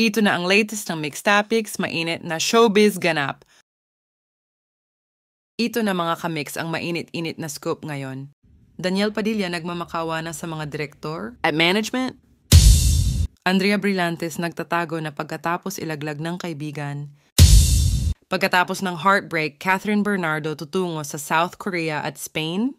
Ito na ang latest ng mixed topics, mainit na showbiz ganap. Ito na mga kamix ang mainit-init na scoop ngayon. Daniel Padilla nagmamakawa na sa mga direktor at management. Andrea Brillantes nagtatago na pagkatapos ilaglag ng kaibigan. Pagkatapos ng heartbreak, Catherine Bernardo tutungo sa South Korea at Spain.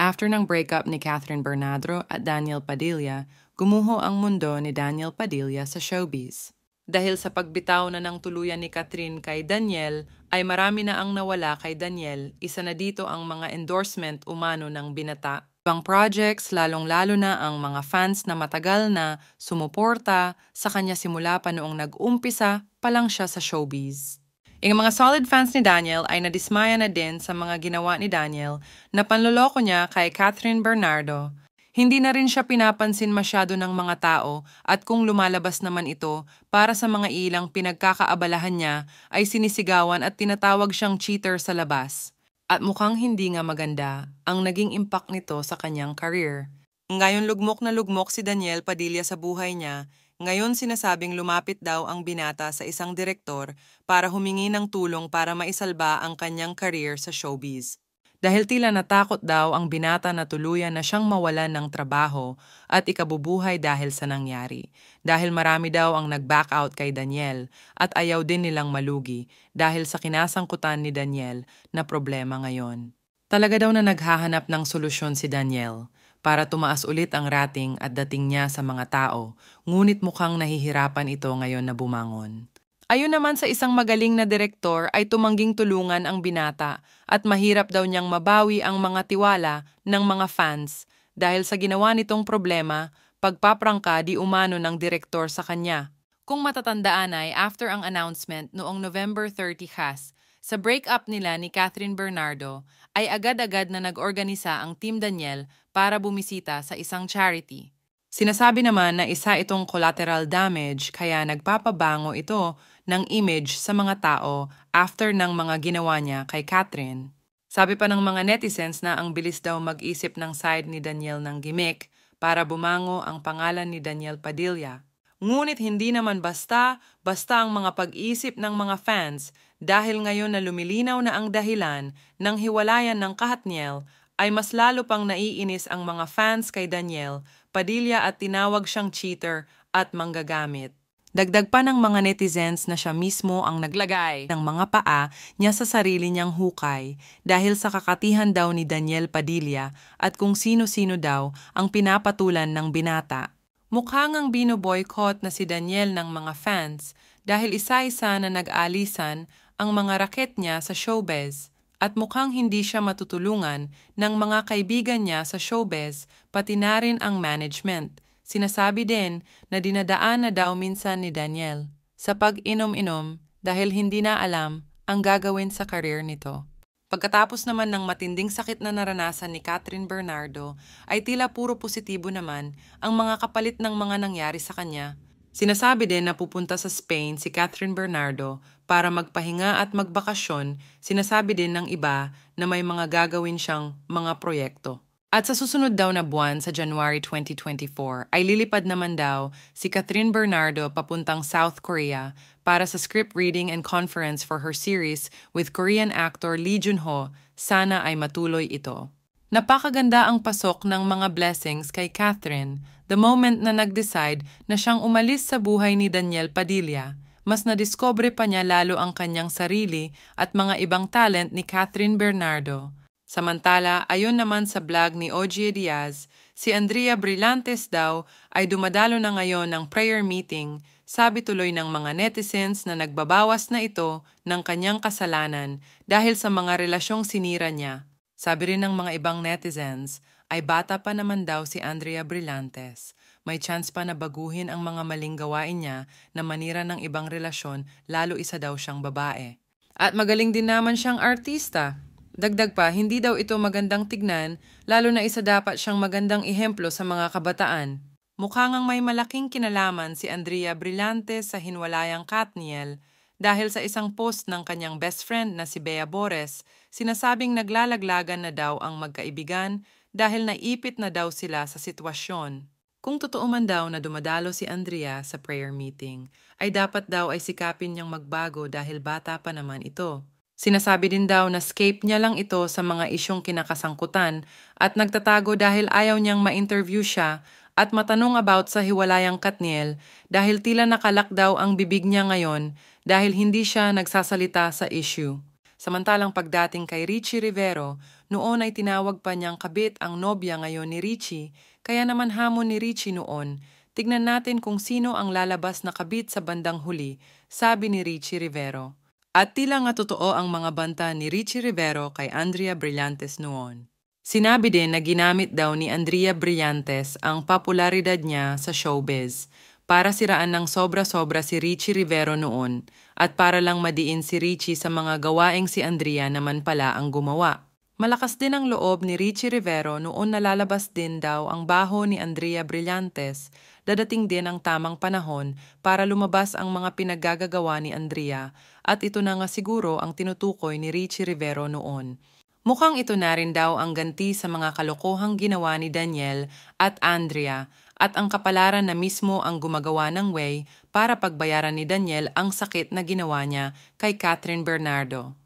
After ng breakup ni Catherine Bernadro at Daniel Padilla, gumuho ang mundo ni Daniel Padilla sa showbiz. Dahil sa pagbitaw na ng tuluyan ni Catherine kay Daniel, ay marami na ang nawala kay Daniel, isa na dito ang mga endorsement umano ng binata ibang projects, lalong-lalo na ang mga fans na matagal na sumuporta sa kanya simula pa noong nag-umpisa pa lang siya sa showbiz. Ang mga solid fans ni Daniel ay nadismaya na din sa mga ginawa ni Daniel na panluloko niya kay Catherine Bernardo. Hindi na rin siya pinapansin masyado ng mga tao at kung lumalabas naman ito para sa mga ilang pinagkakaabalahan niya ay sinisigawan at tinatawag siyang cheater sa labas. At mukhang hindi nga maganda ang naging impact nito sa kanyang career. Ngayon lugmok na lugmok si Daniel Padilla sa buhay niya ngayon sinasabing lumapit daw ang binata sa isang direktor para humingi ng tulong para maisalba ang kanyang career sa showbiz. Dahil tila natakot daw ang binata na tuluyan na siyang mawalan ng trabaho at ikabubuhay dahil sa nangyari. Dahil marami daw ang nag-back out kay Daniel at ayaw din nilang malugi dahil sa kinasangkutan ni Daniel na problema ngayon. Talaga daw na naghahanap ng solusyon si Daniel para tumaas ulit ang rating at dating niya sa mga tao, ngunit mukhang nahihirapan ito ngayon na bumangon. Ayon naman sa isang magaling na direktor ay tumangging tulungan ang binata at mahirap daw niyang mabawi ang mga tiwala ng mga fans dahil sa ginawa nitong problema, pagpaprangka di umano ng direktor sa kanya. Kung matatandaan ay after ang announcement noong November 30 has, sa breakup nila ni Catherine Bernardo ay agad-agad na nag-organisa ang Team Daniel para bumisita sa isang charity. Sinasabi naman na isa itong collateral damage kaya nagpapabango ito ng image sa mga tao after ng mga ginawa niya kay Catherine. Sabi pa ng mga netizens na ang bilis daw mag-isip ng side ni Daniel ng gimmick para bumango ang pangalan ni Daniel Padilla. Ngunit hindi naman basta, basta ang mga pag-isip ng mga fans dahil ngayon na lumilinaw na ang dahilan ng hiwalayan ng Kahatniel ay mas lalo pang naiinis ang mga fans kay Daniel Padilla at tinawag siyang cheater at manggagamit. Dagdag pa ng mga netizens na siya mismo ang naglagay ng mga paa niya sa sarili niyang hukay dahil sa kakatihan daw ni Daniel Padilla at kung sino-sino daw ang pinapatulan ng binata. Mukhang ang binoboycott na si Daniel ng mga fans dahil isa-isa na nag-alisan ang mga raket niya sa showbiz at mukhang hindi siya matutulungan ng mga kaibigan niya sa showbiz pati na rin ang management. Sinasabi din na dinadaan na daw minsan ni Daniel sa pag-inom-inom dahil hindi na alam ang gagawin sa karir nito. Pagkatapos naman ng matinding sakit na naranasan ni Catherine Bernardo, ay tila puro positibo naman ang mga kapalit ng mga nangyari sa kanya. Sinasabi din na pupunta sa Spain si Catherine Bernardo para magpahinga at magbakasyon, sinasabi din ng iba na may mga gagawin siyang mga proyekto. At sa susunod daw na buwan sa January 2024 ay lilipad naman daw si Catherine Bernardo papuntang South Korea para sa script reading and conference for her series with Korean actor Lee Junho, Sana ay matuloy ito. Napakaganda ang pasok ng mga blessings kay Catherine the moment na nag-decide na siyang umalis sa buhay ni Daniel Padilla mas nadiskobre pa niya lalo ang kanyang sarili at mga ibang talent ni Catherine Bernardo. Samantala, ayon naman sa blog ni Ogie Diaz, si Andrea Brillantes daw ay dumadalo na ngayon ng prayer meeting, sabi tuloy ng mga netizens na nagbabawas na ito ng kanyang kasalanan dahil sa mga relasyong sinira niya. Sabi rin ng mga ibang netizens, ay bata pa naman daw si Andrea Brillantes may chance pa na baguhin ang mga maling gawain niya na manira ng ibang relasyon lalo isa daw siyang babae. At magaling din naman siyang artista. Dagdag pa, hindi daw ito magandang tignan lalo na isa dapat siyang magandang ehemplo sa mga kabataan. Mukhang ngang may malaking kinalaman si Andrea Brillante sa hinwalayang Katniel dahil sa isang post ng kanyang best friend na si Bea Bores, sinasabing naglalaglagan na daw ang magkaibigan dahil naipit na daw sila sa sitwasyon. Kung totoo man daw na dumadalo si Andrea sa prayer meeting, ay dapat daw ay sikapin niyang magbago dahil bata pa naman ito. Sinasabi din daw na scape niya lang ito sa mga isyong kinakasangkutan at nagtatago dahil ayaw niyang ma-interview siya at matanong about sa hiwalayang Katniel dahil tila nakalak daw ang bibig niya ngayon dahil hindi siya nagsasalita sa issue. Samantalang pagdating kay Richie Rivero, noon ay tinawag pa niyang kabit ang nobya ngayon ni Richie kaya naman hamon ni Richie noon, tignan natin kung sino ang lalabas na kabit sa bandang huli, sabi ni Richie Rivero. At tila nga totoo ang mga banta ni Richie Rivero kay Andrea Brillantes noon. Sinabi din na ginamit daw ni Andrea Brillantes ang popularidad niya sa showbiz para siraan ng sobra-sobra si Richie Rivero noon at para lang madiin si Richie sa mga gawaing si Andrea naman pala ang gumawa. Malakas din ang loob ni Richie Rivero noon nalalabas din daw ang baho ni Andrea Brillantes. Dadating din ang tamang panahon para lumabas ang mga pinaggagawa ni Andrea at ito na nga siguro ang tinutukoy ni Richie Rivero noon. Mukhang ito na rin daw ang ganti sa mga kalokohang ginawa ni Daniel at Andrea at ang kapalaran na mismo ang gumagawa ng way para pagbayaran ni Daniel ang sakit na ginawa niya kay Catherine Bernardo.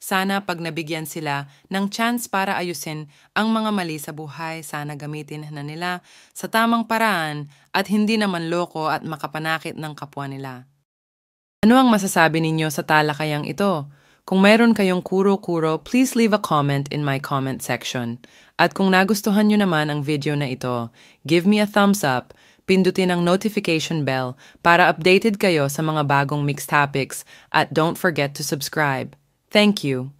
Sana pag nabigyan sila ng chance para ayusin ang mga mali sa buhay, sana gamitin na nila sa tamang paraan at hindi naman loko at makapanakit ng kapwa nila. Ano ang masasabi ninyo sa talakayang ito? Kung mayroon kayong kuro-kuro, please leave a comment in my comment section. At kung nagustuhan nyo naman ang video na ito, give me a thumbs up, pindutin ang notification bell para updated kayo sa mga bagong mixed topics at don't forget to subscribe. Thank you.